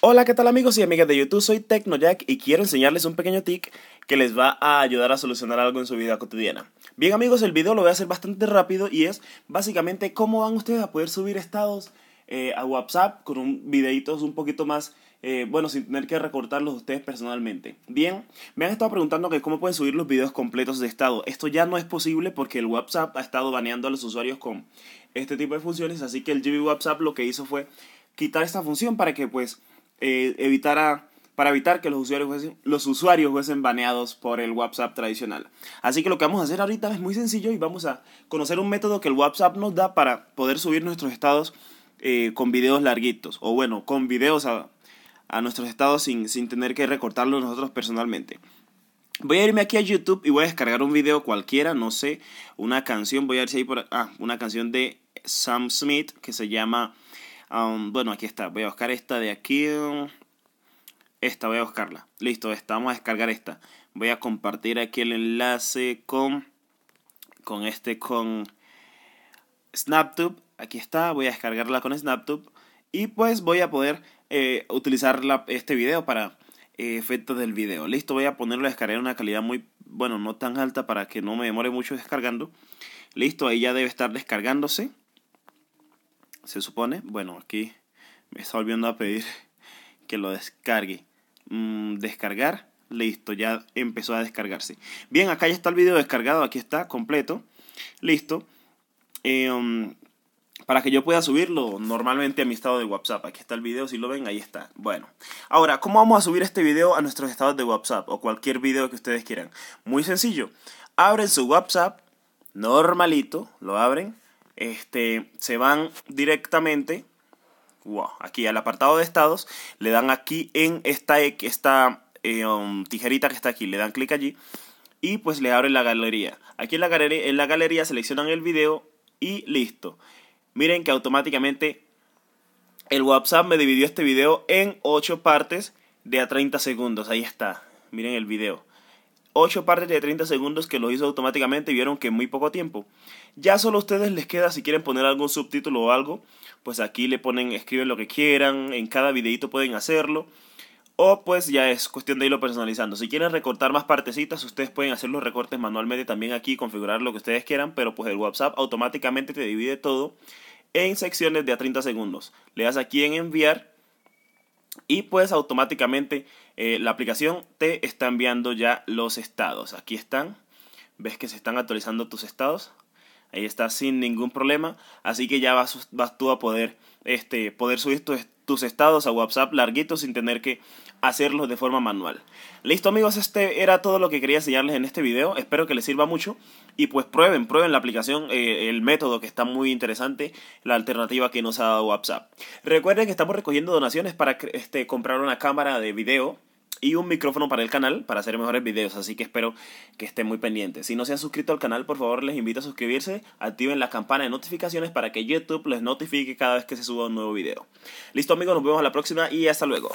Hola, ¿qué tal amigos y amigas de YouTube? Soy TecnoJack y quiero enseñarles un pequeño tic que les va a ayudar a solucionar algo en su vida cotidiana. Bien amigos, el video lo voy a hacer bastante rápido y es básicamente cómo van ustedes a poder subir estados eh, a WhatsApp con un videitos un poquito más, eh, bueno, sin tener que recortarlos ustedes personalmente. Bien, me han estado preguntando que cómo pueden subir los videos completos de estado. Esto ya no es posible porque el WhatsApp ha estado baneando a los usuarios con este tipo de funciones, así que el GB WhatsApp lo que hizo fue quitar esta función para que pues eh, para evitar que los usuarios, fuesen, los usuarios fuesen baneados por el WhatsApp tradicional. Así que lo que vamos a hacer ahorita es muy sencillo y vamos a conocer un método que el WhatsApp nos da para poder subir nuestros estados eh, con videos larguitos, o bueno, con videos a, nuestros estados sin, sin tener que recortarlos nosotros personalmente. Voy a irme aquí a YouTube y voy a descargar un video cualquiera, no sé, una canción, voy a ver si hay por ah, una canción de Sam Smith que se llama bueno, aquí está. Voy a buscar esta de aquí. Esta, voy a buscarla. Listo, esta. Vamos a descargar esta. Voy a compartir aquí el enlace con, con este, con SnapTube. Aquí está. Voy a descargarla con SnapTube. Y pues voy a poder eh, utilizar este video para eh, efectos del video. Listo, voy a ponerlo a descargar en una calidad muy, bueno, no tan alta para que no me demore mucho descargando. Listo, ahí ya debe estar descargándose se supone, bueno, aquí me está volviendo a pedir que lo descargue. Mm, descargar, listo, ya empezó a descargarse. Bien, acá ya está el video descargado, aquí está, completo, listo. Em, para que yo pueda subirlo normalmente a mi estado de WhatsApp. Aquí está el video, si lo ven, ahí está. Bueno, ahora, ¿cómo vamos a subir este video a nuestros estados de WhatsApp o cualquier video que ustedes quieran? Muy sencillo, abren su WhatsApp normalito, lo abren, este, se van directamente wow, aquí al apartado de estados, le dan aquí en esta, e, esta eh, um, tijerita que está aquí, le dan clic allí y pues le abre la galería. Aquí en la galería, en la galería seleccionan el video y listo. Miren que automáticamente el WhatsApp me dividió este video en 8 partes de a 30 segundos. Ahí está. Miren el video. 8 partes de 30 segundos que lo hizo automáticamente vieron que muy poco tiempo. Ya solo a ustedes les queda si quieren poner algún subtítulo o algo, pues aquí le ponen, escriben lo que quieran, en cada videito pueden hacerlo. O pues ya es cuestión de irlo personalizando. Si quieren recortar más partecitas, ustedes pueden hacer los recortes manualmente también aquí, configurar lo que ustedes quieran, pero pues el WhatsApp automáticamente te divide todo en secciones de a 30 segundos. Le das aquí en enviar y pues automáticamente eh, la aplicación te está enviando ya los estados. Aquí están, ves que se están actualizando tus estados. Ahí está sin ningún problema, así que ya vas, vas tú a poder, este, poder subir tus, tus estados a WhatsApp larguitos sin tener que hacerlos de forma manual. Listo amigos, este era todo lo que quería enseñarles en este video, espero que les sirva mucho y pues prueben, prueben la aplicación, eh, el método que está muy interesante, la alternativa que nos ha dado WhatsApp. Recuerden que estamos recogiendo donaciones para este, comprar una cámara de video y un micrófono para el canal para hacer mejores videos, así que espero que estén muy pendientes. Si no se han suscrito al canal, por favor les invito a suscribirse, activen la campana de notificaciones para que YouTube les notifique cada vez que se suba un nuevo video. Listo amigos, nos vemos a la próxima y hasta luego.